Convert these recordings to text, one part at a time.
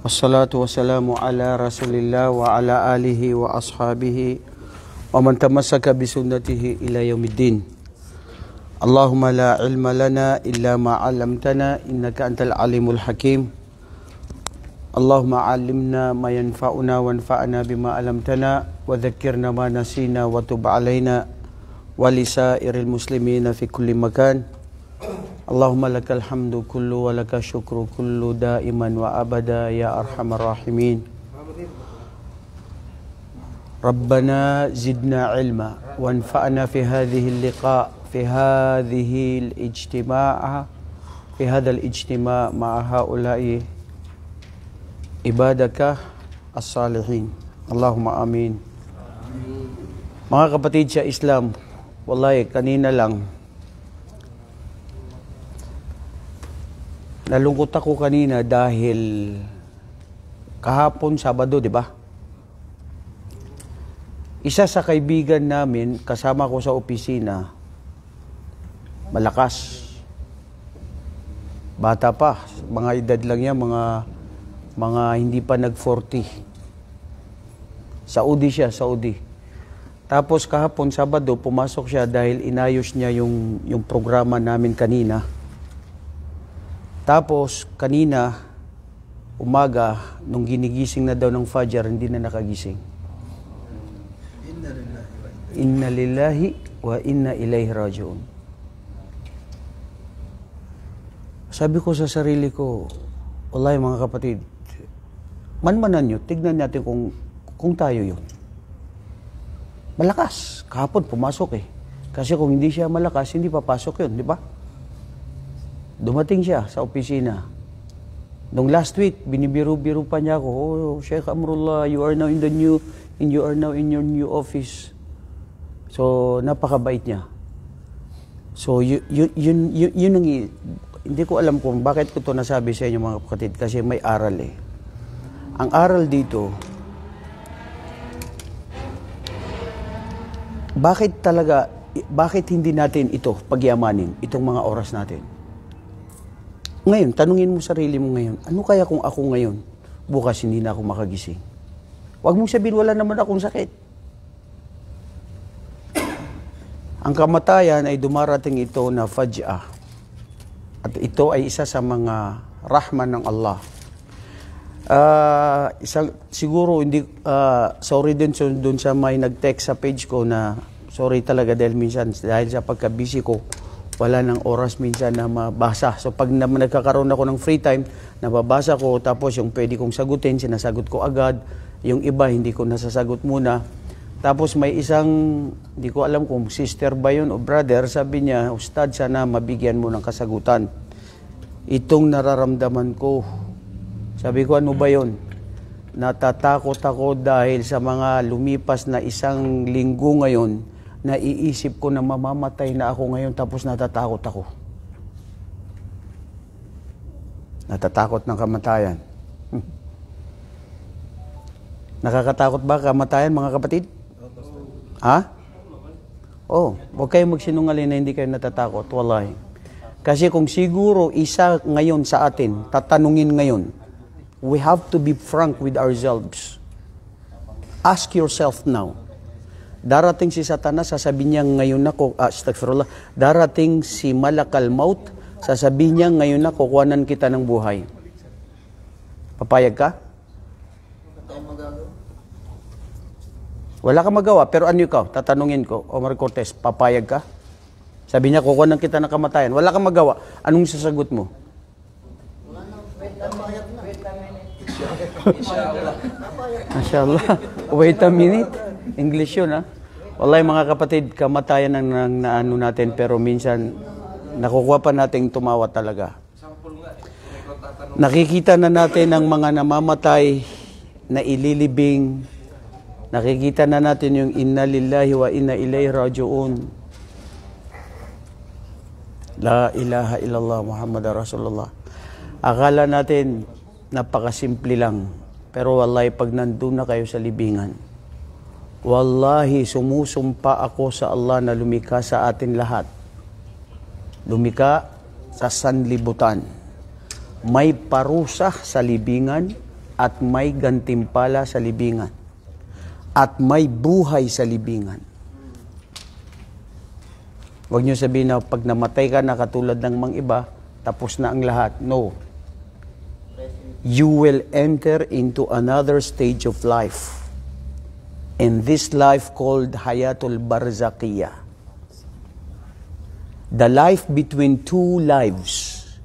Wassalatu wassalamu ala rasulillah wa ala alihi wa ashabihi wa man tamassaka bi sunnatihi ila yaumiddin. Allahumma la ilma lana illa ma 'allamtana innaka antal alimul hakim. Allahumma 'allimna ma yanfa'una wanfa'na bima 'allamtana wa dhakkirna ma nasina wa tub 'alaina wa lisairil muslimina fi kulli makan. اللهم لك الحمد كله ولك الشكر كله دائما وأبدا يا أرحم الراحمين ربنا زدنا علما وانفعنا في هذه اللقاء في هذه الاجتماع في هذا الاجتماع مع هؤلاء عبادك الصالحين اللهم امين amin. amin. Mga kapatid sa Islam, walay, kanina lang, Nalungkot ako kanina dahil kahapon Sabado, di ba? Isa sa kaibigan namin, kasama ko sa opisina, malakas. Bata pa, mga edad lang yan, mga, mga hindi pa nag-40. Saudi siya, Saudi. Tapos kahapon Sabado, pumasok siya dahil inayos niya yung, yung programa namin kanina tapos, kanina, umaga, nung ginigising na daw ng Fajar, hindi na nakagising. Inna lillahi wa inna ilayhi rajiun. Sabi ko sa sarili ko, Wallahi mga kapatid, manmanan nyo, tignan natin kung, kung tayo yun. Malakas. Kahapon, pumasok eh. Kasi kung hindi siya malakas, hindi papasok yun, di ba? Dumating siya sa opisina. Nung last week, binibiro-biro pa niya ako, oh, Sheikh Amrullah, you are now in the new, and you are now in your new office. So, napakabait niya. So, yun, yun, yun, yun, yun ang, hindi ko alam kung bakit ko to nasabi sa inyo mga kapatid, kasi may aral eh. Ang aral dito, bakit talaga, bakit hindi natin ito pagyamanin, itong mga oras natin? Ngayon, tanungin mo sarili mo ngayon, ano kaya kung ako ngayon, bukas hindi na ako makagising? Huwag mong sabihin, wala naman akong sakit. Ang kamatayan ay dumarating ito na faj'ah. At ito ay isa sa mga rahman ng Allah. Uh, ah, isang, siguro hindi uh, sorry din so, doon sa may nag-text sa page ko na sorry talaga dahil minsan dahil sa pagka-busy ko wala ng oras minsan na mabasa. So pag na, nagkakaroon ako ng free time, nababasa ko, tapos yung pwede kong sagutin, sinasagot ko agad. Yung iba, hindi ko nasasagot muna. Tapos may isang, hindi ko alam kung sister ba yun o brother, sabi niya, Ustad, sana mabigyan mo ng kasagutan. Itong nararamdaman ko. Sabi ko, ano ba yun? Natatakot ako dahil sa mga lumipas na isang linggo ngayon, naiisip ko na mamamatay na ako ngayon tapos natatakot ako. Natatakot ng kamatayan. Hmm. Nakakatakot ba kamatayan, mga kapatid? Ha? Oh, huwag kayong magsinungaling na hindi kayo natatakot. Wallahi. Kasi kung siguro isa ngayon sa atin, tatanungin ngayon, we have to be frank with ourselves. Ask yourself now, Darating si Satanas, sasabihin niya ngayon na, ah, astagfirullah, darating si Malakal Maut, sasabihin niya ngayon na, kukuhanan kita ng buhay. Papayag ka? Wala kang magawa, pero ano ikaw? Tatanungin ko, Omar Cortez, papayag ka? Sabi niya, kukuhanan kita ng kamatayan. Wala kang magawa. Anong sasagot mo? Wait a minute. Wait a minute. Wait a minute. English yun, ha? Walay mga kapatid, kamatayan ang nang naano natin pero minsan nakukuha pa nating tumawa talaga. Nakikita na natin ang mga namamatay na ililibing. Nakikita na natin yung inna lillahi wa inna ilay rajuun. La ilaha illallah Muhammad Rasulullah. Akala natin napakasimple lang. Pero walay pag nandun na kayo sa libingan, Wallahi, sumusumpa ako sa Allah na lumika sa atin lahat. Lumika sa sanlibutan. May parusa sa libingan at may gantimpala sa libingan. At may buhay sa libingan. Huwag niyo sabihin na pag namatay ka na katulad ng mga iba, tapos na ang lahat. No. You will enter into another stage of life in this life called Hayatul Barzakiyah. The life between two lives.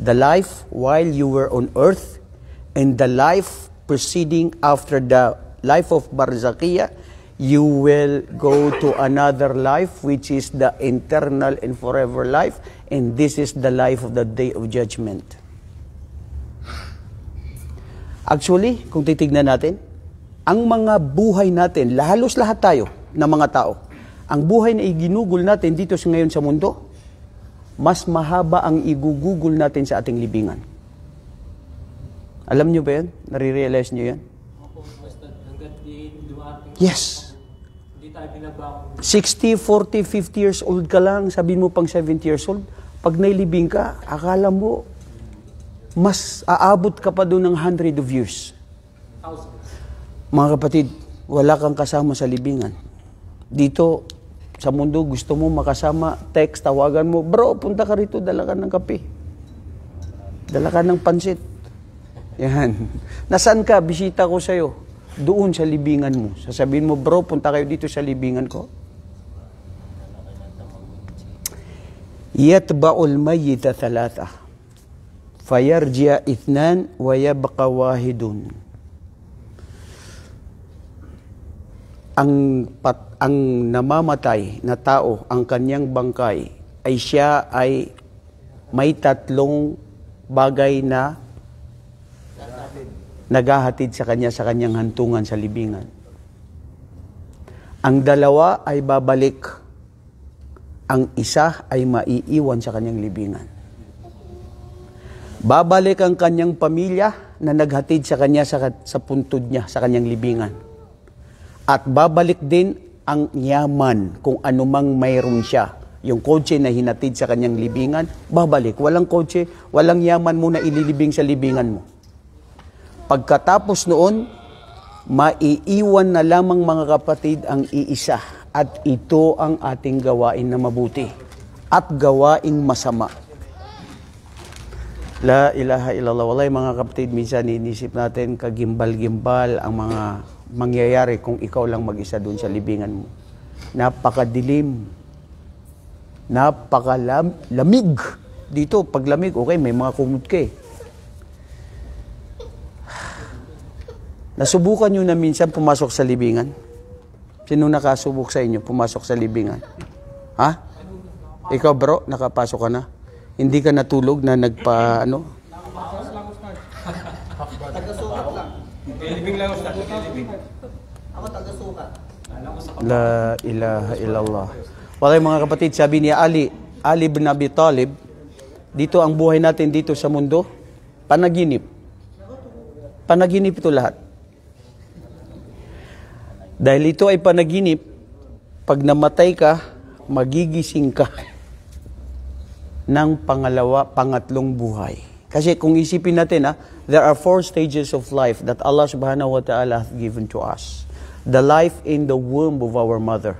The life while you were on earth and the life proceeding after the life of Barzakiyah, you will go to another life, which is the eternal and forever life, and this is the life of the day of judgment. Actually, kung titignan natin, ang mga buhay natin, halos lahat tayo ng mga tao, ang buhay na iginugol natin dito sa ngayon sa mundo, mas mahaba ang igugugol natin sa ating libingan. Alam nyo ba yan? Nare-realize nyo yan? Yes. 60, 40, 50 years old ka lang, sabihin mo pang 70 years old, pag nailibing ka, akala mo, mas aabot ka pa doon ng 100 of years. Thousand. Mga kapatid, wala kang kasama sa libingan. Dito, sa mundo, gusto mo makasama, text, tawagan mo, bro, punta ka rito, dala ka ng kape. Dala ka ng pansit. Yan. Nasaan ka? Bisita ko sa'yo. Doon sa libingan mo. Sasabihin mo, bro, punta kayo dito sa libingan ko. Yatba'ul mayyita thalatha. Fayarji'a ithnan wa yabqa wahidun. ang, pat, ang namamatay na tao, ang kanyang bangkay, ay siya ay may tatlong bagay na naghahatid sa kanya sa kanyang hantungan sa libingan. Ang dalawa ay babalik. Ang isa ay maiiwan sa kanyang libingan. Babalik ang kanyang pamilya na naghatid sa kanya sa, sa puntod niya, sa kanyang libingan at babalik din ang yaman kung anumang mayroon siya. Yung kotse na hinatid sa kanyang libingan, babalik. Walang kotse, walang yaman mo na ililibing sa libingan mo. Pagkatapos noon, maiiwan na lamang mga kapatid ang iisa at ito ang ating gawain na mabuti at gawaing masama. La ilaha illallah. Walay mga kapatid, minsan inisip natin kagimbal-gimbal ang mga mangyayari kung ikaw lang mag-isa doon sa libingan mo. Napakadilim. Napakalamig. Dito, paglamig, okay, may mga kumot ka eh. Nasubukan nyo na minsan pumasok sa libingan? Sino nakasubok sa inyo pumasok sa libingan? Ha? Ikaw bro, nakapasok ka na? Hindi ka natulog na nagpa ano? Tagasubok lang. Living lang La ilaha illallah. Walay mga kapatid, sabi ni Ali, Ali bin Abi Talib, dito ang buhay natin dito sa mundo, panaginip. Panaginip ito lahat. Dahil ito ay panaginip, pag namatay ka, magigising ka ng pangalawa, pangatlong buhay. Kasi kung isipin natin, ha, ah, there are four stages of life that Allah subhanahu wa ta'ala has given to us the life in the womb of our mother.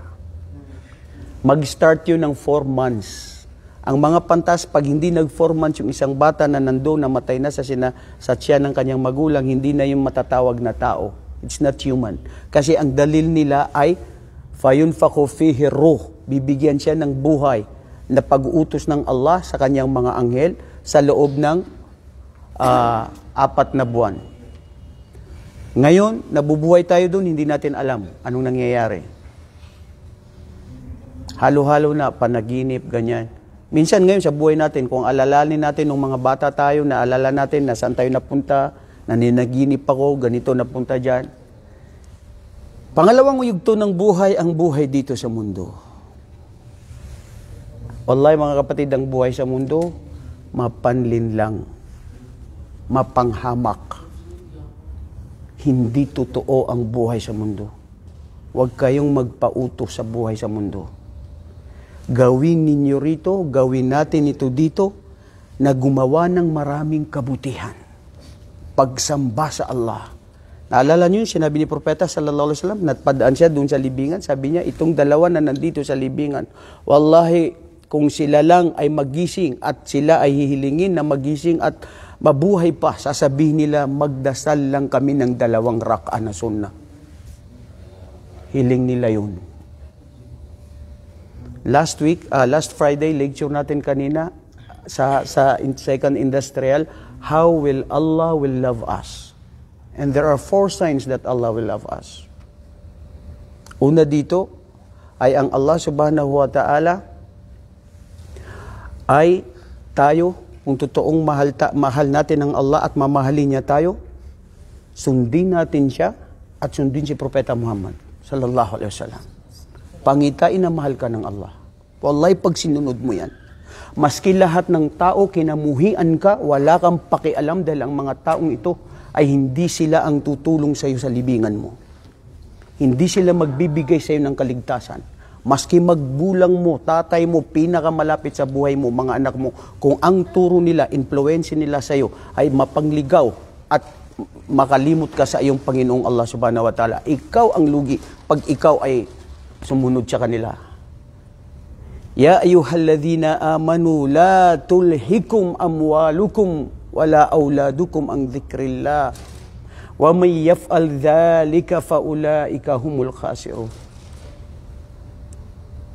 Mag-start yun ng four months. Ang mga pantas, pag hindi nag-four months yung isang bata na nandoon, namatay na sa, sina, sa tiyan ng kanyang magulang, hindi na yung matatawag na tao. It's not human. Kasi ang dalil nila ay fayunfako fihi ruh. Bibigyan siya ng buhay na pag-utos ng Allah sa kanyang mga anghel sa loob ng uh, apat na buwan. Ngayon, nabubuhay tayo doon, hindi natin alam anong nangyayari. Halo-halo na, panaginip, ganyan. Minsan ngayon sa buhay natin, kung alalanin natin nung mga bata tayo, naalala natin na saan tayo napunta, naninaginip ako, ganito napunta dyan. Pangalawang yugto ng buhay, ang buhay dito sa mundo. Wallahi mga kapatid, ang buhay sa mundo, mapanlin lang, mapanghamak hindi totoo ang buhay sa mundo. Huwag kayong magpauto sa buhay sa mundo. Gawin ninyo rito, gawin natin ito dito, na gumawa ng maraming kabutihan. Pagsamba sa Allah. Naalala niyo yung sinabi ni Propeta sallallahu alaihi wasallam, natpadaan siya doon sa libingan, sabi niya, itong dalawa na nandito sa libingan, wallahi, kung sila lang ay magising at sila ay hihilingin na magising at mabuhay pa, sasabihin nila, magdasal lang kami ng dalawang rak'a na sunna. Hiling nila yun. Last week, uh, last Friday, lecture natin kanina sa, sa in second industrial, how will Allah will love us? And there are four signs that Allah will love us. Una dito ay ang Allah subhanahu wa ta'ala ay tayo kung totoong mahal, ta, mahal natin ang Allah at mamahalin niya tayo, sundin natin siya at sundin si Propeta Muhammad sallallahu alaihi wasallam. Pangitain na mahal ka ng Allah. Wallahi, pag sinunod mo yan, maski lahat ng tao kinamuhian ka, wala kang pakialam dahil ang mga taong ito ay hindi sila ang tutulong sa iyo sa libingan mo. Hindi sila magbibigay sa iyo ng kaligtasan Maski magbulang mo, tatay mo, pinakamalapit sa buhay mo, mga anak mo, kung ang turo nila, influensya nila sa iyo ay mapangligaw at makalimot ka sa iyong Panginoong Allah subhanahu wa ta'ala, ikaw ang lugi pag ikaw ay sumunod sa kanila. Ya ayuhalladhina amanu la tulhikum amwalukum wala auladukum ang dhikrillah. Wa may yaf'al dhalika faulaika humul khasirun.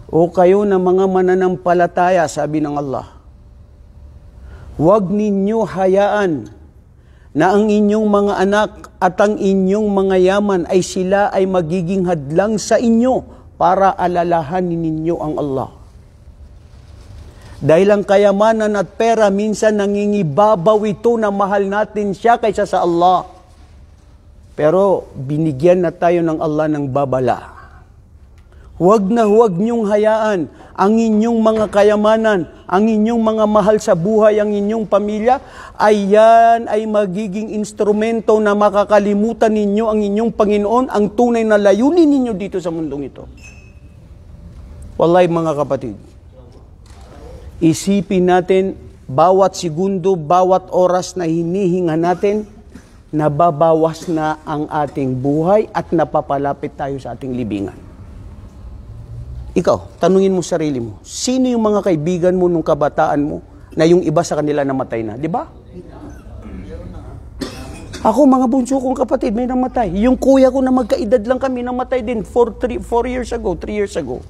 O kayo na mga mananampalataya, sabi ng Allah, huwag ninyo hayaan na ang inyong mga anak at ang inyong mga yaman ay sila ay magiging hadlang sa inyo para alalahanin ninyo ang Allah. Dahil ang kayamanan at pera minsan nangingibabaw ito na mahal natin siya kaysa sa Allah. Pero binigyan na tayo ng Allah ng babala. Huwag na huwag niyong hayaan ang inyong mga kayamanan, ang inyong mga mahal sa buhay, ang inyong pamilya, ay yan ay magiging instrumento na makakalimutan ninyo ang inyong Panginoon, ang tunay na layunin ninyo dito sa mundong ito. Walay mga kapatid, isipin natin bawat segundo, bawat oras na hinihinga natin, nababawas na ang ating buhay at napapalapit tayo sa ating libingan. Ikaw, tanungin mo sarili mo, sino yung mga kaibigan mo nung kabataan mo na yung iba sa kanila namatay na, di ba? Ako, mga bunso kong kapatid, may namatay. Yung kuya ko na magkaedad lang kami, namatay din 4 years ago, 3 years ago.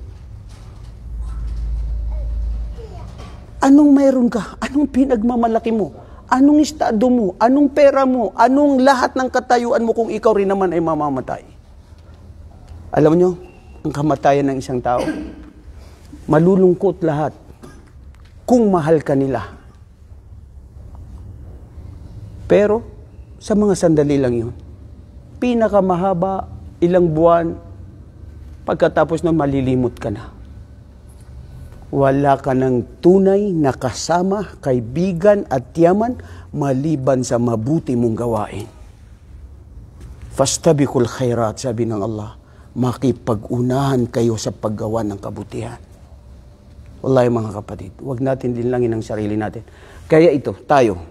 Anong mayroon ka? Anong pinagmamalaki mo? Anong estado mo? Anong pera mo? Anong lahat ng katayuan mo kung ikaw rin naman ay mamamatay? Alam nyo, ang kamatayan ng isang tao. Malulungkot lahat kung mahal ka nila. Pero sa mga sandali lang yun, pinakamahaba, ilang buwan, pagkatapos na malilimot ka na. Wala ka ng tunay na kasama, kaibigan at yaman maliban sa mabuti mong gawain. Fastabikul khairat, sabi ng Allah makipag-unahan kayo sa paggawa ng kabutihan. Wallahi mga kapatid, huwag natin linlangin ang sarili natin. Kaya ito, tayo,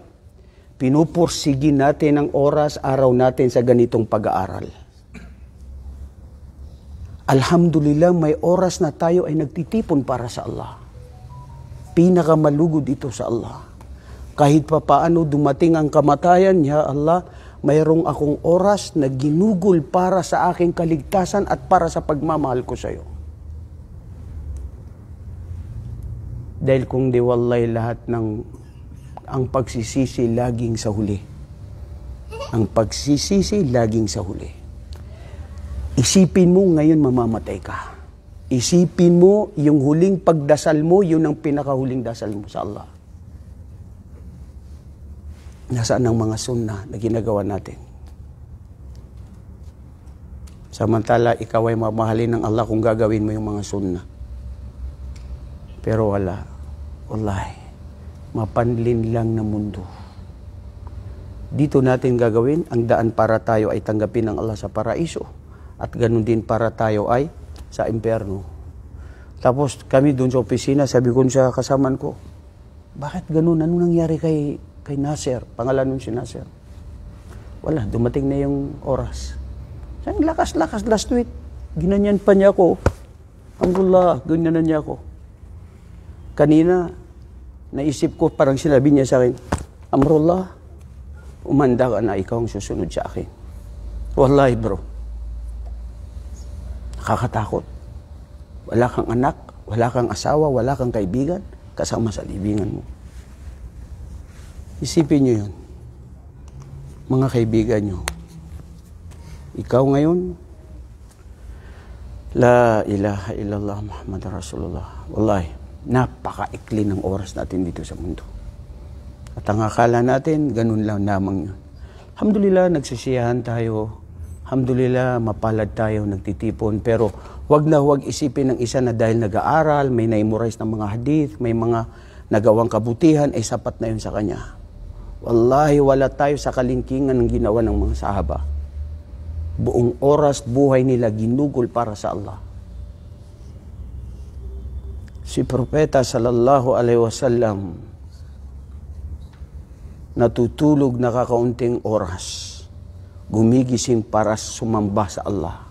pinupursigi natin ang oras, araw natin sa ganitong pag-aaral. Alhamdulillah, may oras na tayo ay nagtitipon para sa Allah. Pinakamalugod ito sa Allah. Kahit pa paano dumating ang kamatayan, Ya Allah, mayroong akong oras na ginugol para sa aking kaligtasan at para sa pagmamahal ko sa iyo. Dahil kung di walay lahat ng ang pagsisisi laging sa huli. Ang pagsisisi laging sa huli. Isipin mo ngayon mamamatay ka. Isipin mo yung huling pagdasal mo, yun ang pinakahuling dasal mo sa Allah nasaan ang mga sunna na ginagawa natin? Samantala, ikaw ay mamahalin ng Allah kung gagawin mo yung mga sunna. Pero wala. Wallahi. Mapanlin lang na mundo. Dito natin gagawin ang daan para tayo ay tanggapin ng Allah sa paraiso. At ganun din para tayo ay sa impyerno. Tapos kami doon sa opisina, sabi ko sa kasaman ko, bakit ganun? Anong nangyari kay kay Nasser. Pangalan nun si Nasser. Wala, dumating na yung oras. Ang lakas-lakas last week? Ginanyan pa niya ako. Alhamdulillah, ginanyan niya ako. Kanina, naisip ko, parang sinabi niya sa akin, Amrullah, umanda ka na ikaw ang susunod sa akin. Wallahi bro, nakakatakot. Wala kang anak, wala kang asawa, wala kang kaibigan, kasama sa libingan mo. Isipin nyo yun. Mga kaibigan nyo. Ikaw ngayon, La ilaha illallah Muhammad Rasulullah. Wallahi, napakaikli ng oras natin dito sa mundo. At ang akala natin, ganun lang namang yun. Alhamdulillah, nagsisiyahan tayo. Alhamdulillah, mapalad tayo, nagtitipon. Pero wag na huwag isipin ng isa na dahil nag-aaral, may naimurize ng mga hadith, may mga nagawang kabutihan, ay eh, sapat na yun sa kanya. Wallahi, wala tayo sa kalingkingan ng ginawa ng mga sahaba. Buong oras, buhay nila ginugol para sa Allah. Si Propeta sallallahu alaihi wasallam natutulog na kakaunting oras. Gumigising para sumamba sa Allah.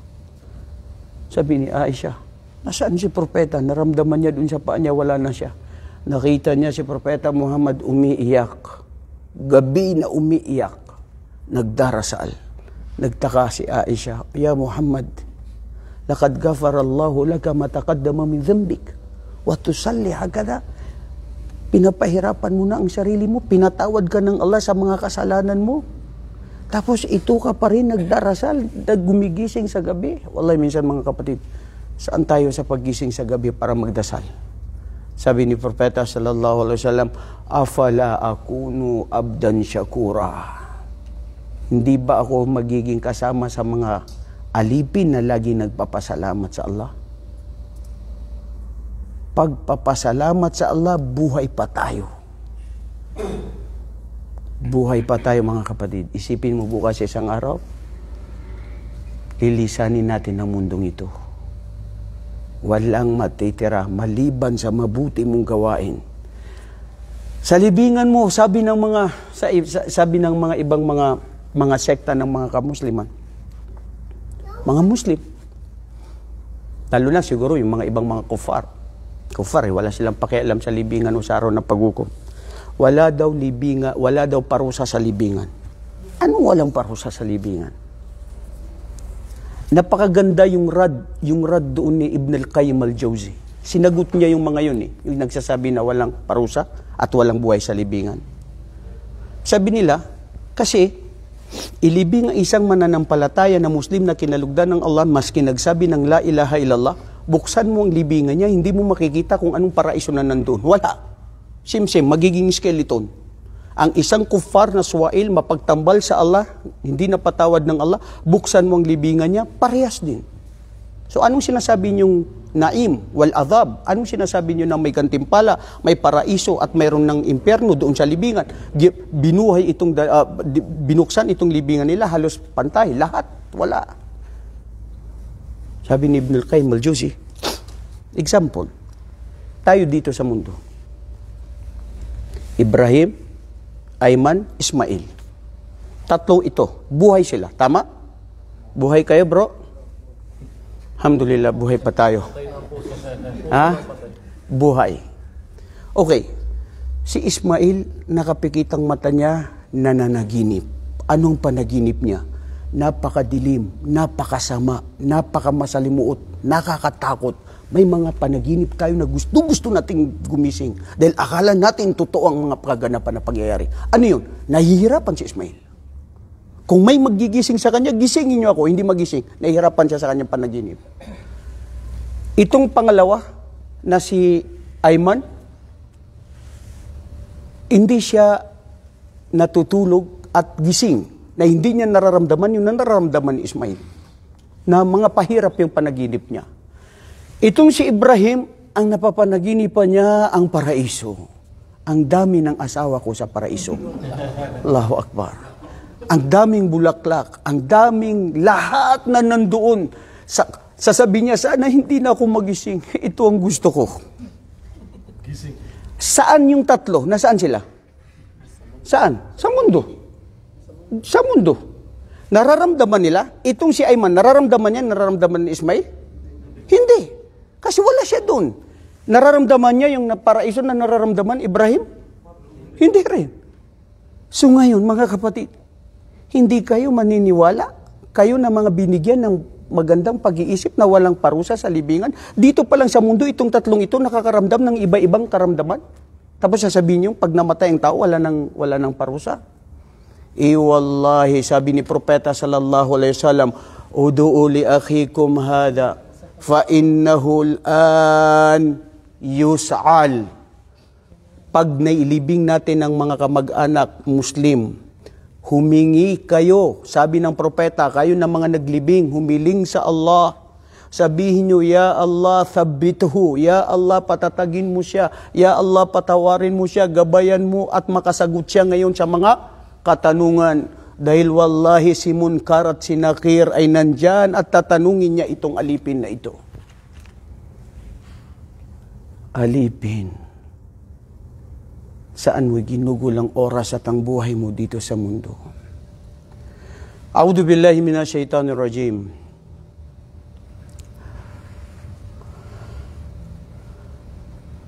Sabi ni Aisha, nasaan si Propeta? Naramdaman niya dun sa paa niya, wala na siya. Nakita niya si Propeta Muhammad umiiyak gabi na umiiyak, nagdarasal. Nagtaka si Aisha, Ya Muhammad, lakad gafar Allahu laka matakaddama min zambik. Wa tusalli hakada. Pinapahirapan mo na ang sarili mo. Pinatawad ka ng Allah sa mga kasalanan mo. Tapos ito ka pa rin nagdarasal, nagumigising sa gabi. Wallahi, minsan mga kapatid, saan tayo sa paggising sa gabi para magdasal? Sabi ni Propeta sallallahu alaihi wasallam, "Afala akunu abdan shakura." Hindi ba ako magiging kasama sa mga alipin na lagi nagpapasalamat sa Allah? Pagpapasalamat sa Allah, buhay pa tayo. Buhay pa tayo mga kapatid. Isipin mo bukas isang araw, lilisanin natin ang mundong ito walang matitira maliban sa mabuti mong gawain. Sa libingan mo, sabi ng mga sa, sabi ng mga ibang mga mga sekta ng mga kamusliman. Mga Muslim. Lalo na siguro yung mga ibang mga kufar. Kufar, eh, wala silang pakialam sa libingan o sa araw ng paghukom. Wala daw libinga, wala daw parusa sa libingan. Anong walang parusa sa libingan? Napakaganda yung rad, yung rad doon ni Ibn al-Qayyim al-Jawzi. Sinagot niya yung mga yun eh, yung nagsasabi na walang parusa at walang buhay sa libingan. Sabi nila, kasi ilibing ang isang mananampalataya na Muslim na kinalugdan ng Allah maski nagsabi ng la ilaha illallah, buksan mo ang libingan niya, hindi mo makikita kung anong paraiso na nandoon. Wala. Simsim, magiging skeleton ang isang kuffar na suwail mapagtambal sa Allah, hindi napatawad ng Allah, buksan mo ang libingan niya, parehas din. So anong sinasabi niyong naim, wal adab? Anong sinasabi niyo na may kantimpala, may paraiso at mayroon ng impyerno doon sa libingan? Binuhay itong, uh, binuksan itong libingan nila, halos pantay, lahat, wala. Sabi ni Ibn al-Qayyim al-Juzi, example, tayo dito sa mundo. Ibrahim, Ayman, Ismail. Tatlo ito. Buhay sila. Tama? Buhay kayo, bro? Alhamdulillah, buhay pa tayo. Ha? Buhay. Okay. Si Ismail, nakapikitang mata niya, nananaginip. Anong panaginip niya? Napakadilim, napakasama, napakamasalimuot, nakakatakot may mga panaginip kayo na gusto-gusto nating gumising dahil akala natin totoo ang mga kaganapan na pangyayari. Ano yun? Nahihirapan si Ismail. Kung may magigising sa kanya, gisingin niyo ako, hindi magising. Nahihirapan siya sa kanyang panaginip. Itong pangalawa na si Ayman, hindi siya natutulog at gising na hindi niya nararamdaman yung nararamdaman ni Ismail na mga pahirap yung panaginip niya. Itong si Ibrahim, ang napapanaginipan niya ang paraiso. Ang dami ng asawa ko sa paraiso. Allahu Akbar. Ang daming bulaklak, ang daming lahat na nandoon. Sa, sasabi niya, sana hindi na ako magising. Ito ang gusto ko. Gising. Saan yung tatlo? Nasaan sila? Saan? Sa mundo. Sa mundo. Nararamdaman nila? Itong si Ayman, nararamdaman niya, nararamdaman ni Ismail? Hindi. Kasi wala siya doon. Nararamdaman niya yung paraiso na nararamdaman Ibrahim? Hindi rin. So ngayon, mga kapatid, hindi kayo maniniwala. Kayo na mga binigyan ng magandang pag-iisip na walang parusa sa libingan. Dito pa lang sa mundo, itong tatlong ito nakakaramdam ng iba-ibang karamdaman. Tapos sasabihin niyo, pag namatay ang tao, wala nang, wala nang parusa. Eh wallahi, sabi ni Propeta sallallahu alaihi wasallam, Udu'u li akhikum hada فَإِنَّهُ الْآنْ yus'al. Pag nailibing natin ang mga kamag-anak Muslim, humingi kayo, sabi ng propeta, kayo ng mga naglibing, humiling sa Allah. Sabihin nyo, Ya Allah, thabbithu. Ya Allah, patatagin mo siya. Ya Allah, patawarin mo siya. Gabayan mo at makasagot siya ngayon sa mga katanungan dahil wallahi si Munkar at si Nakir ay nandyan at tatanungin niya itong alipin na ito. Alipin. Saan mo ginugol ang oras at ang buhay mo dito sa mundo? A'udhu billahi minasyaitanir rajim.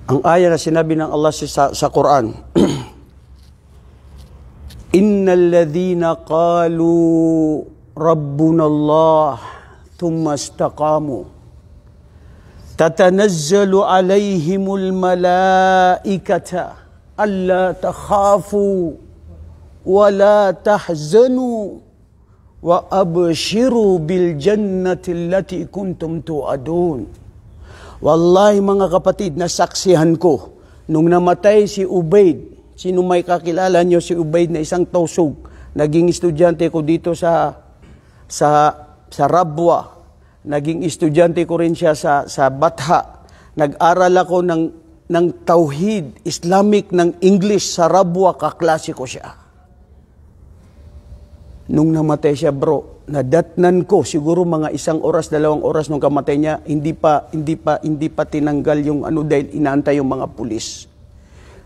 Ang ayah na sinabi ng Allah sa, sa Quran, ان الذين قالوا ربنا الله ثم استقاموا تتنزل عليهم الملائكه الا تخافوا ولا تحزنوا وابشروا بالجنه التي كنتم توعدون والله mga kapatid nasaksihan ko nung namatay si Ubaid Sino may kakilala nyo si Ubaid na isang tausog? Naging estudyante ko dito sa sa sa Rabwa. Naging estudyante ko rin siya sa sa Batha. Nag-aral ako ng ng tauhid Islamic ng English sa Rabwa kaklase ko siya. Nung namatay siya, bro, nadatnan ko siguro mga isang oras, dalawang oras nung kamatay niya, hindi pa hindi pa hindi pa tinanggal yung ano dahil inaantay yung mga pulis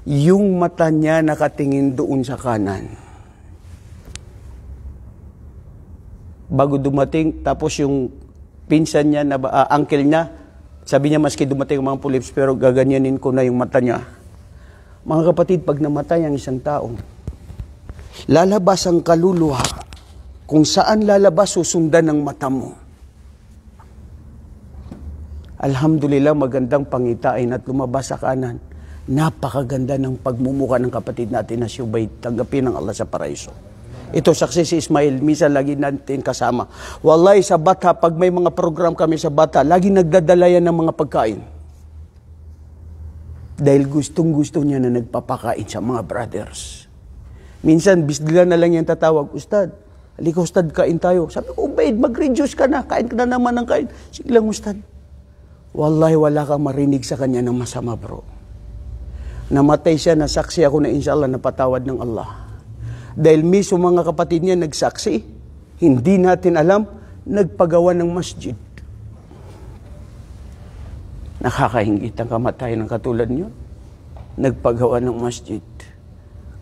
yung mata niya nakatingin doon sa kanan. Bago dumating, tapos yung pinsan niya, na, uh, uncle niya, sabi niya, maski dumating ang mga pulips, pero gaganyanin ko na yung mata niya. Mga kapatid, pag namatay ang isang tao, lalabas ang kaluluwa kung saan lalabas susundan ng mata mo. Alhamdulillah, magandang pangitain at lumabas sa kanan Napakaganda ng pagmumuka ng kapatid natin na siyubay tanggapin ng Allah sa paraiso. Ito, saksi si Ismail, minsan lagi natin kasama. Wallahi, sa bata, pag may mga program kami sa bata, lagi nagdadala yan ng mga pagkain. Dahil gustong-gusto niya na nagpapakain sa mga brothers. Minsan, bisdila na lang yan tatawag, Ustad, halika Ustad, kain tayo. Sabi ko, Ubaid, mag-reduce ka na, kain ka na naman ng kain. Sige lang, Ustad. Wallahi, wala kang marinig sa kanya ng masama, bro. Namatay siya, nasaksi ako na inshallah napatawad ng Allah. Dahil mismo mga kapatid niya nagsaksi, hindi natin alam, nagpagawa ng masjid. Nakakahingit ang kamatayan ng katulad niyo. Nagpagawa ng masjid.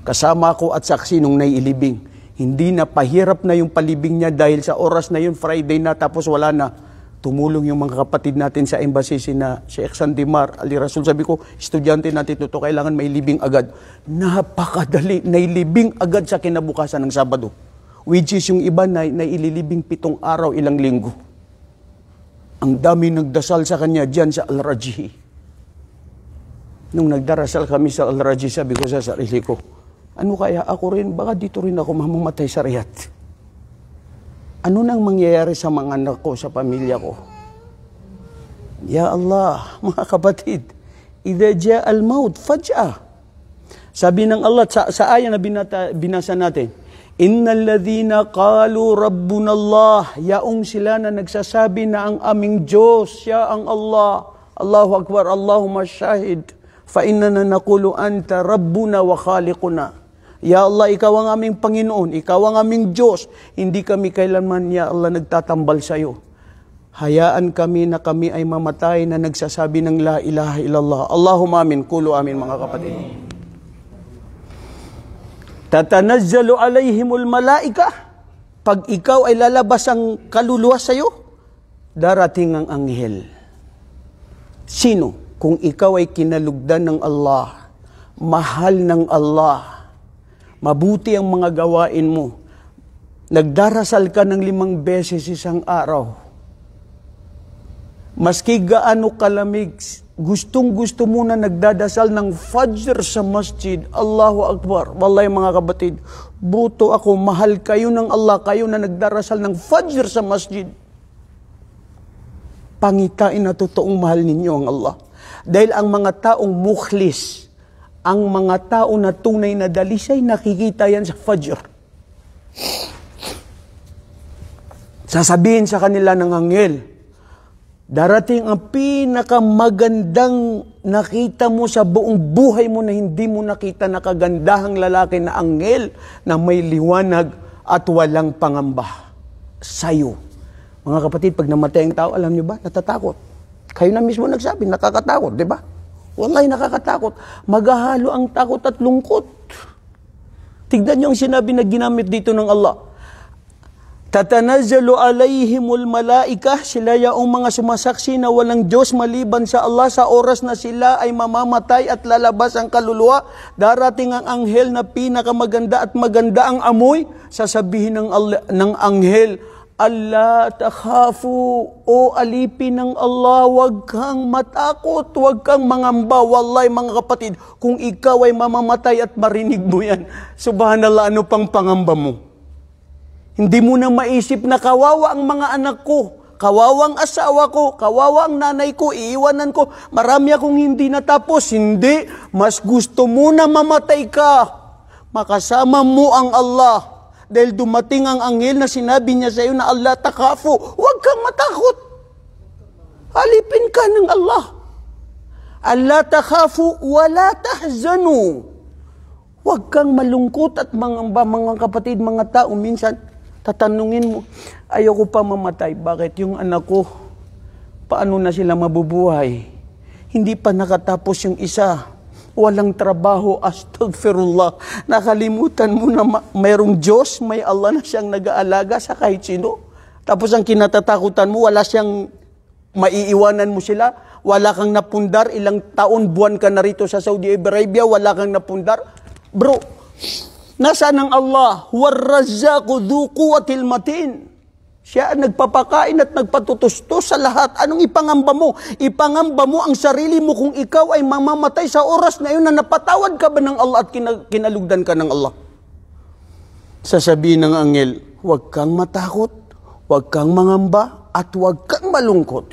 Kasama ako at saksi nung naiilibing. Hindi na pahirap na yung palibing niya dahil sa oras na yun, Friday na, tapos wala na tumulong yung mga kapatid natin sa embassy, sina Sheikh Sandimar, Ali Rasul. Sabi ko, estudyante natin ito, kailangan may libing agad. Napakadali, nailibing agad sa kinabukasan ng Sabado. Which is yung iba na naililibing pitong araw, ilang linggo. Ang dami nagdasal sa kanya dyan sa Al-Rajihi. Nung nagdarasal kami sa Al-Raji, sabi ko sa sarili ko, ano kaya ako rin, baka dito rin ako mamamatay sa riyad ano nang mangyayari sa mga anak ko, sa pamilya ko? Ya Allah, mga kapatid, idha ja al-maut, faja. Sabi ng Allah sa, sa ayan na binata, binasa natin, Innal ladhina qalu rabbuna Allah, yaong sila na nagsasabi na ang aming Diyos, siya ang Allah. Allahu Akbar, Allahumma shahid. Fa inna na nakulu anta rabbuna wa khaliquna. Ya Allah, Ikaw ang aming Panginoon, Ikaw ang aming Diyos. Hindi kami kailanman, Ya Allah, nagtatambal sa iyo. Hayaan kami na kami ay mamatay na nagsasabi ng La ilaha illallah. Allahumma amin, kulo amin mga kapatid. Amen. Tatanazzalu alaihimul malaika. Pag ikaw ay lalabas ang kaluluwa sa iyo, darating ang anghel. Sino? Kung ikaw ay kinalugdan ng Allah, mahal ng Allah, Mabuti ang mga gawain mo. Nagdarasal ka ng limang beses isang araw. Maski gaano kalamig, gustong gusto mo na nagdadasal ng Fajr sa masjid, Allahu Akbar. Wallahi mga kabatid, buto ako, mahal kayo ng Allah, kayo na nagdarasal ng Fajr sa masjid. Pangitain na totoong mahal ninyo ang Allah. Dahil ang mga taong mukhlis, ang mga tao na tunay na dalisay, nakikita yan sa Fajr. Sasabihin sa kanila ng anghel, darating ang pinakamagandang nakita mo sa buong buhay mo na hindi mo nakita na kagandahang lalaki na anghel na may liwanag at walang pangamba sa'yo. Mga kapatid, pag namatay ang tao, alam nyo ba, natatakot. Kayo na mismo nagsabi, nakakatakot, di ba? Wallahi, nakakatakot. Maghahalo ang takot at lungkot. Tignan niyo ang sinabi na ginamit dito ng Allah. Tatanazzalu alayhimul malaika, sila yaong mga sumasaksi na walang Diyos maliban sa Allah sa oras na sila ay mamamatay at lalabas ang kaluluwa. Darating ang anghel na pinakamaganda at maganda ang amoy. Sasabihin ng, ng anghel, Allah takhafu o alipin ng Allah, huwag kang matakot, huwag kang mangamba. Walay mga kapatid, kung ikaw ay mamamatay at marinig mo yan, subhanallah, ano pang pangamba mo? Hindi mo na maisip na kawawa ang mga anak ko, kawawang asawa ko, kawawang nanay ko, iiwanan ko. Marami akong hindi natapos. Hindi, mas gusto mo na mamatay ka. Makasama mo ang Allah dahil dumating ang anghel na sinabi niya sa iyo na Allah takafu, huwag kang matakot. Alipin ka ng Allah. Allah takafu, wala tahzanu. Huwag kang malungkot at mga, mga kapatid, mga tao, minsan tatanungin mo, ayoko pa mamatay, bakit yung anak ko, paano na sila mabubuhay? Hindi pa nakatapos yung isa walang trabaho, astagfirullah. Nakalimutan mo na mayroong Diyos, may Allah na siyang nag-aalaga sa kahit sino. Tapos ang kinatatakutan mo, wala siyang maiiwanan mo sila, wala kang napundar, ilang taon, buwan ka na rito sa Saudi Arabia, wala kang napundar. Bro, nasa ang Allah? Warrazzaqu dhu quwwatil matin. Siya ang nagpapakain at nagpatutustos sa lahat. Anong ipangamba mo? Ipangamba mo ang sarili mo kung ikaw ay mamamatay sa oras na yun na napatawad ka ba ng Allah at kinalugdan ka ng Allah. Sasabihin ng angel, huwag kang matakot, huwag kang mangamba, at huwag kang malungkot.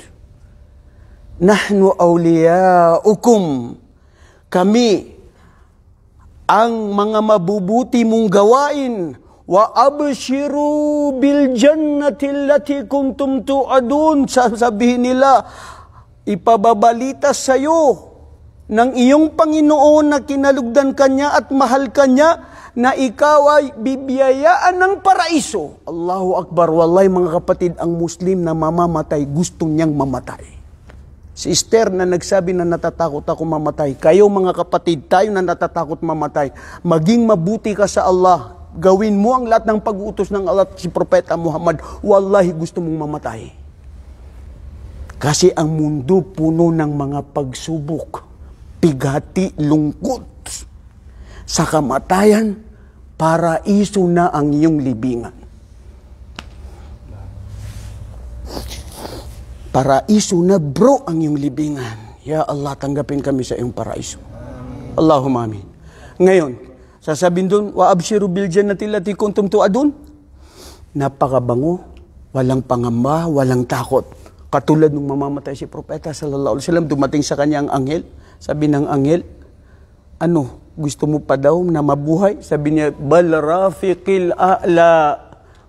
Nahnu awliyaukum. Kami ang mga mabubuti mong gawain Wa abshiru bil jannati allati kuntum tu'adun. Sasabihin nila, ipababalita sa iyo ng iyong Panginoon na kinalugdan kanya at mahal kanya na ikaw ay bibiyayaan ng paraiso. Allahu Akbar, wallahi mga kapatid, ang Muslim na mamamatay, gusto niyang mamatay. Si Esther na nagsabi na natatakot ako mamatay. Kayo mga kapatid, tayo na natatakot mamatay. Maging mabuti ka sa Allah gawin mo ang lahat ng pag-uutos ng Allah si Propeta Muhammad, wallahi gusto mong mamatay. Kasi ang mundo puno ng mga pagsubok, pigati, lungkot, sa kamatayan, para iso na ang iyong libingan. Paraiso na bro ang iyong libingan. Ya Allah, tanggapin kami sa iyong paraiso. Allahumma amin. Ngayon, Sasabihin doon, wa abshiru bil jannati lati kuntum tuadun. Napakabango, walang pangamba, walang takot. Katulad nung mamamatay si Propeta sallallahu alaihi wasallam, dumating sa kanya ang anghel. Sabi ng anghel, ano, gusto mo pa daw na mabuhay? Sabi niya, bal rafiqil a'la.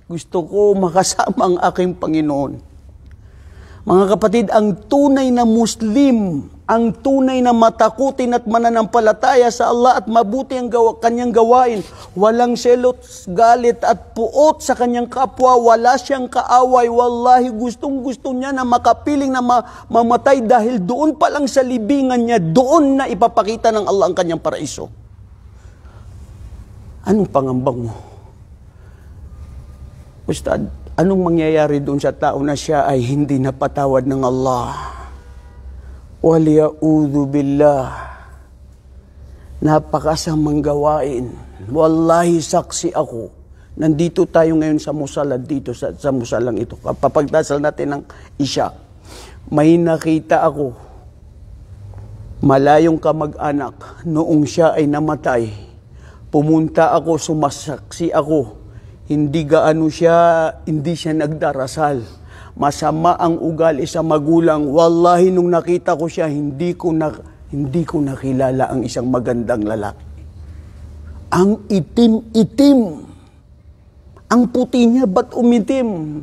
Gusto ko makasama ang aking Panginoon. Mga kapatid, ang tunay na Muslim ang tunay na matakutin at mananampalataya sa Allah at mabuti ang gawa, kanyang gawain. Walang selot, galit at puot sa kanyang kapwa. Wala siyang kaaway. Wallahi, gustong-gusto niya na makapiling na ma- mamatay dahil doon pa lang sa libingan niya, doon na ipapakita ng Allah ang kanyang paraiso. Anong pangambang mo? Ustad, anong mangyayari doon sa tao na siya ay hindi napatawad ng Allah? Waliya'udhu billah. Napakasamang gawain. Wallahi, saksi ako. Nandito tayo ngayon sa musala, dito sa, sa musalang ito. Papagdasal natin ng isya. May nakita ako, malayong kamag-anak, noong siya ay namatay. Pumunta ako, sumasaksi ako. Hindi gaano siya, hindi siya nagdarasal masama ang ugali sa magulang. Wallahi, nung nakita ko siya, hindi ko, na, hindi ko nakilala ang isang magandang lalaki. Ang itim-itim. Ang puti niya, ba't umitim?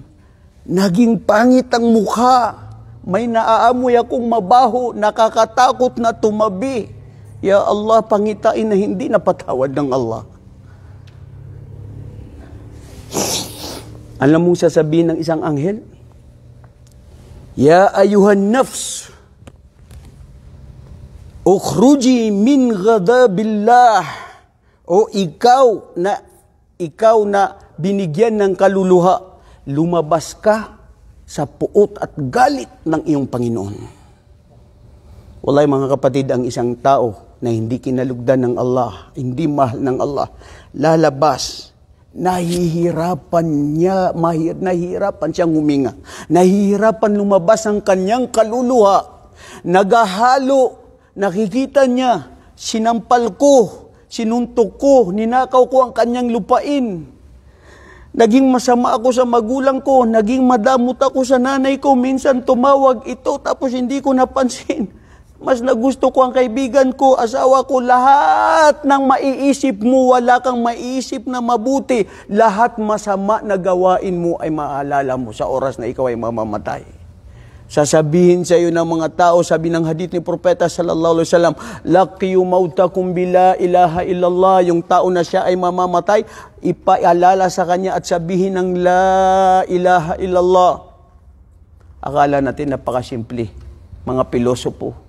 Naging pangit ang mukha. May naaamoy akong mabaho, nakakatakot na tumabi. Ya Allah, pangitain na hindi napatawad ng Allah. Alam mong sasabihin ng isang anghel? يا أيها النفس Ukhruji min ghadabillah. O ikaw na ikaw na binigyan ng kaluluha, lumabas ka sa puot at galit ng iyong Panginoon. Walay mga kapatid, ang isang tao na hindi kinalugdan ng Allah, hindi mahal ng Allah, lalabas nahihirapan niya, mahir, nahihirapan siyang huminga. Nahihirapan lumabas ang kanyang kaluluha. Nagahalo, nakikita niya, sinampal ko, sinuntok ko, ninakaw ko ang kanyang lupain. Naging masama ako sa magulang ko, naging madamot ako sa nanay ko, minsan tumawag ito tapos hindi ko napansin. Mas nagusto ko ang kaibigan ko, asawa ko, lahat ng maiisip mo, wala kang maiisip na mabuti. Lahat masama na gawain mo ay maalala mo sa oras na ikaw ay mamamatay. Sasabihin sa iyo ng mga tao, sabi ng hadith ni Propeta sallallahu alaihi wasallam, "Laqiyu mautakum bila ilaha illallah." Yung tao na siya ay mamamatay, ipaalala sa kanya at sabihin ng la ilaha illallah. Akala natin napakasimple, mga pilosopo.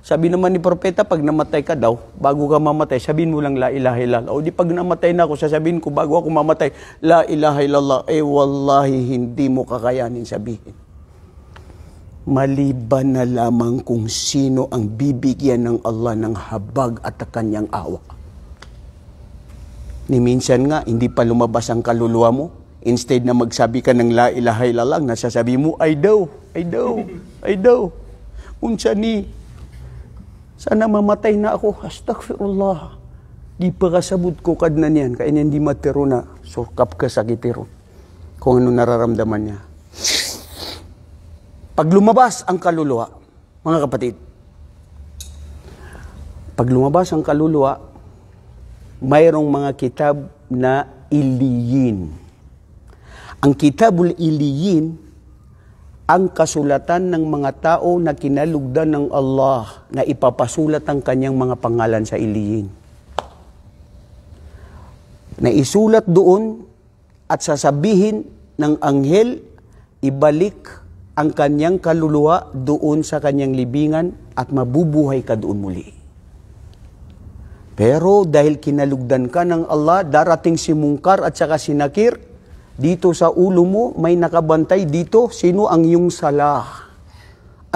Sabi naman ni propeta, pag namatay ka daw, bago ka mamatay, sabihin mo lang la ilaha illallah. O di pag namatay na ako, sasabihin ko bago ako mamatay, la ilaha illallah. Eh wallahi, hindi mo kakayanin sabihin. Maliban na lamang kung sino ang bibigyan ng Allah ng habag at kanyang awa. Ni minsan nga, hindi pa lumabas ang kaluluwa mo. Instead na magsabi ka ng la ilaha illallah, nasasabi mo, ay daw, ay daw, ay daw. Unsa ni sana mamatay na ako. Astaghfirullah. Di pakasabot ko kad na niyan. Kaya hindi matiro na. kap ka sa gitiro. Kung ano nararamdaman niya. Pag lumabas ang kaluluwa, mga kapatid, pag lumabas ang kaluluwa, mayroong mga kitab na iliyin. Ang kitabul iliyin, ang kasulatan ng mga tao na kinalugdan ng Allah na ipapasulat ang kanyang mga pangalan sa iliyin. Na isulat doon at sasabihin ng anghel, ibalik ang kanyang kaluluwa doon sa kanyang libingan at mabubuhay ka doon muli. Pero dahil kinalugdan ka ng Allah, darating si Mungkar at saka si Nakir, dito sa ulo mo, may nakabantay dito. Sino ang iyong sala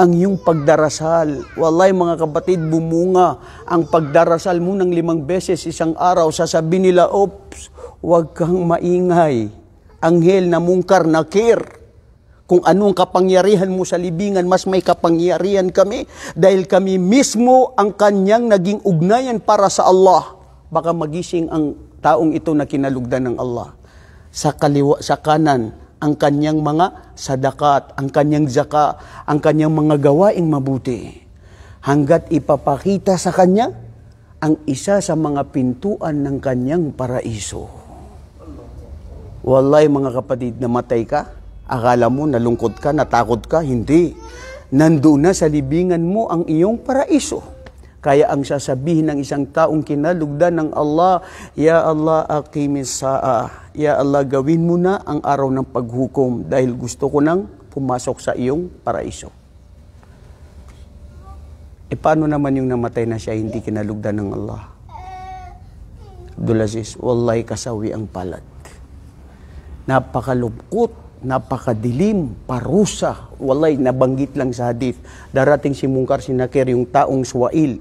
Ang iyong pagdarasal. Walay mga kapatid, bumunga ang pagdarasal mo ng limang beses isang araw. Sasabihin nila, Ops, wag kang maingay. Anghel na mungkar na kir kung anong kapangyarihan mo sa libingan, mas may kapangyarihan kami dahil kami mismo ang kanyang naging ugnayan para sa Allah. Baka magising ang taong ito na kinalugdan ng Allah sa kaliwa sa kanan ang kanyang mga sadakat, ang kanyang zaka, ang kanyang mga gawaing mabuti. Hanggat ipapakita sa kanya ang isa sa mga pintuan ng kanyang paraiso. Wallahi mga kapatid, namatay ka? Akala mo nalungkot ka, natakot ka? Hindi. Nandoon na sa libingan mo ang iyong paraiso. Kaya ang sasabihin ng isang taong kinalugdan ng Allah, Ya Allah, akimis sa'a. Ya Allah, gawin mo na ang araw ng paghukom dahil gusto ko nang pumasok sa iyong paraiso. E paano naman yung namatay na siya hindi kinalugdan ng Allah? Abdulaziz, wallahi kasawi ang palad. Napakalubkot, napakadilim, parusa. Walay, nabanggit lang sa hadith. Darating si Mungkar Sinakir, yung taong suwail,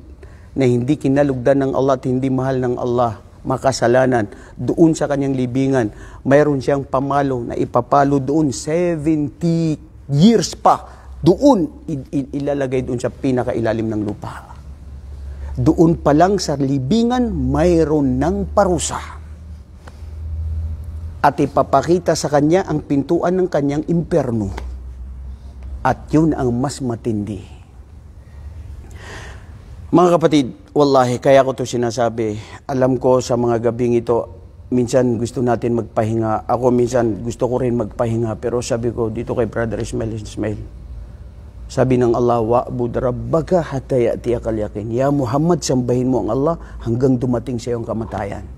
na hindi kinalugdan ng Allah at hindi mahal ng Allah, makasalanan, doon sa kanyang libingan, mayroon siyang pamalo na ipapalo doon 70 years pa. Doon ilalagay doon sa pinakailalim ng lupa. Doon pa lang sa libingan, mayroon ng parusa at ipapakita sa kanya ang pintuan ng kanyang imperno. At yun ang mas matindi. Mga kapatid, wallahi, kaya ko to sinasabi. Alam ko sa mga gabing ito, minsan gusto natin magpahinga. Ako minsan gusto ko rin magpahinga. Pero sabi ko dito kay Brother Ismail Ismail, sabi ng Allah, wa'bud rabbaka hatta ya'tiyakal yakin. Ya Muhammad, sambahin mo ang Allah hanggang dumating sa iyong kamatayan.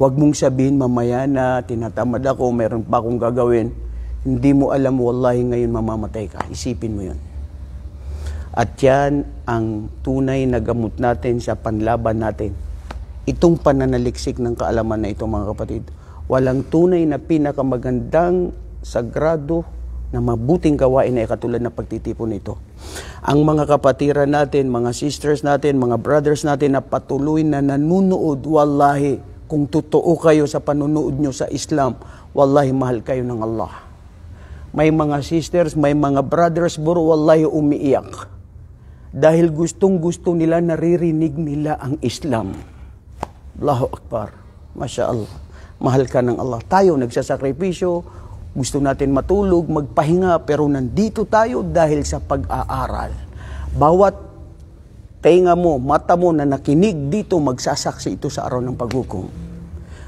Huwag mong sabihin mamaya na tinatamad ako, meron pa akong gagawin. Hindi mo alam, wallahi, ngayon mamamatay ka. Isipin mo yun. At yan ang tunay na gamot natin sa panlaban natin. Itong pananaliksik ng kaalaman na ito mga kapatid. Walang tunay na pinakamagandang sagrado na mabuting gawain na ikatulad na pagtitipon nito. Ang mga kapatiran natin, mga sisters natin, mga brothers natin na patuloy na nanunood, wallahi, kung totoo kayo sa panunood nyo sa Islam, wallahi mahal kayo ng Allah. May mga sisters, may mga brothers, buro wallahi umiiyak dahil gustong-gusto nila naririnig nila ang Islam. Allahu Akbar. Masya Allah. Mahal ka ng Allah. Tayo nagsasakripisyo, gusto natin matulog, magpahinga, pero nandito tayo dahil sa pag-aaral. Bawat tenga mo, mata mo na nakinig dito, magsasaksi ito sa araw ng paghukom.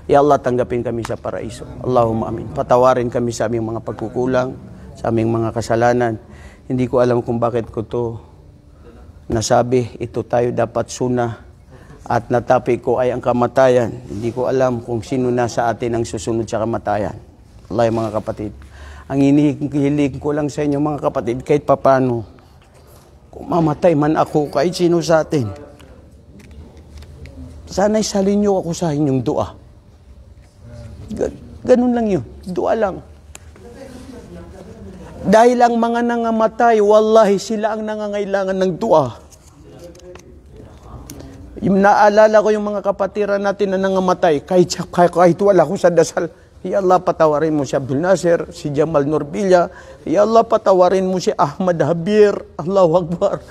Ya Allah, tanggapin kami sa paraiso. Allahumma amin. Patawarin kami sa aming mga pagkukulang, sa aming mga kasalanan. Hindi ko alam kung bakit ko to nasabi ito tayo dapat suna at natapik ko ay ang kamatayan. Hindi ko alam kung sino na sa atin ang susunod sa kamatayan. Allah mga kapatid. Ang hinihiling ko lang sa inyo mga kapatid, kahit papano, kung mamatay man ako, kahit sino sa atin, sana'y salin niyo ako sa inyong dua. Ganun lang yun. Dua lang. Dahil ang mga nangamatay, wallahi, sila ang nangangailangan ng dua. Yung naalala ko yung mga kapatiran natin na nangamatay, kahit, kahit, kahit wala ko sa dasal, Ya Allah, patawarin mo si Abdul Nasir, si Jamal Norbilla. Ya Allah, patawarin mo si Ahmad Habir. Allahu Akbar.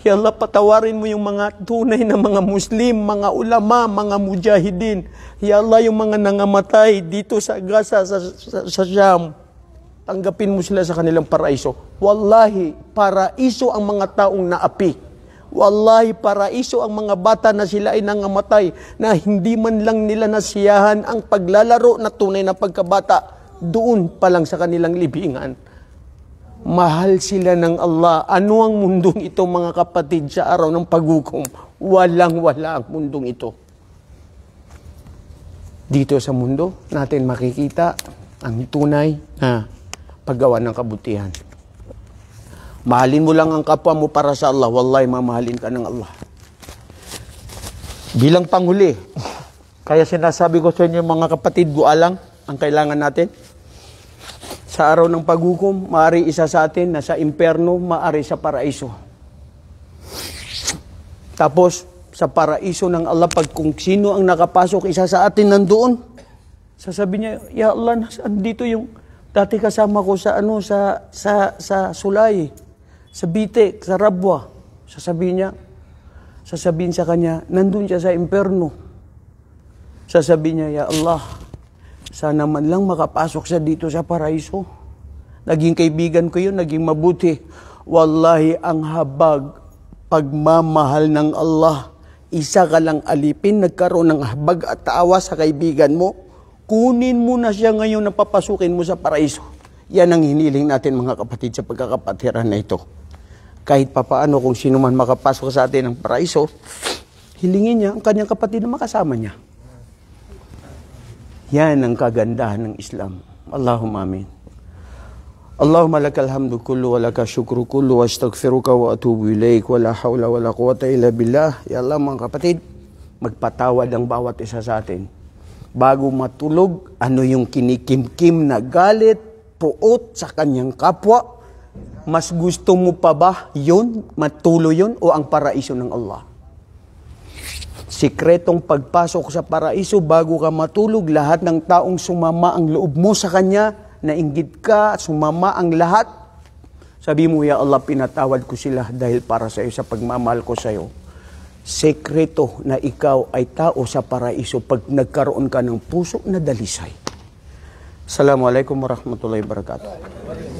Ya Allah, patawarin mo yung mga tunay na mga Muslim, mga ulama, mga mujahidin. Ya Allah, yung mga nangamatay dito sa Gaza, sa, sa, sa Syam tanggapin mo sila sa kanilang paraiso. Wallahi, paraiso ang mga taong naapi. Wallahi, paraiso ang mga bata na sila ay nangamatay na hindi man lang nila nasiyahan ang paglalaro na tunay na pagkabata doon pa lang sa kanilang libingan. Mahal sila ng Allah. Ano ang mundong ito mga kapatid sa araw ng paghukom? Walang-wala ang mundong ito. Dito sa mundo natin makikita ang tunay na paggawa ng kabutihan. Mahalin mo lang ang kapwa mo para sa Allah. Wallahi, mamahalin ka ng Allah. Bilang panghuli, kaya sinasabi ko sa inyo mga kapatid, gualang ang kailangan natin. Sa araw ng paghukom, maari isa sa atin na sa imperno, maari sa paraiso. Tapos, sa paraiso ng Allah, pag kung sino ang nakapasok, isa sa atin nandoon, sasabi niya, Ya Allah, andito yung Dati kasama ko sa ano sa sa sa Sulay, sa Bitik, sa Rabwa. Sasabihin niya, sasabihin sa kanya, nandun siya sa imperno. Sasabihin niya, Ya Allah, sana man lang makapasok siya dito sa paraiso. Naging kaibigan ko yun, naging mabuti. Wallahi, ang habag, pagmamahal ng Allah, isa ka lang alipin, nagkaroon ng habag at awa sa kaibigan mo, Kunin mo na siya ngayon na papasukin mo sa paraiso. Yan ang hiniling natin mga kapatid sa pagkakapatiran na ito. Kahit papaano kung sino man makapasok sa atin ng paraiso, hilingin niya ang kanyang kapatid na makasama niya. Yan ang kagandahan ng Islam. Allahumma amin. Allahumma lakal hamdu اللهم لك الحمد كله ولك الشكر كله واستغفرك واتوب اليك ولا حول ولا قوه الا بالله يا الله mga kapatid magpatawad ang bawat isa sa atin Bago matulog, ano yung kinikimkim na galit, puot sa kanyang kapwa? Mas gusto mo pa ba yun, matulo yun, o ang paraiso ng Allah? Sikretong pagpasok sa paraiso bago ka matulog, lahat ng taong sumama ang loob mo sa kanya, nainggit ka, sumama ang lahat, sabi mo, Ya Allah, pinatawad ko sila dahil para sa iyo, sa pagmamahal ko sa iyo sekreto na ikaw ay tao sa paraiso pag nagkaroon ka ng puso na dalisay. Assalamualaikum warahmatullahi wabarakatuh.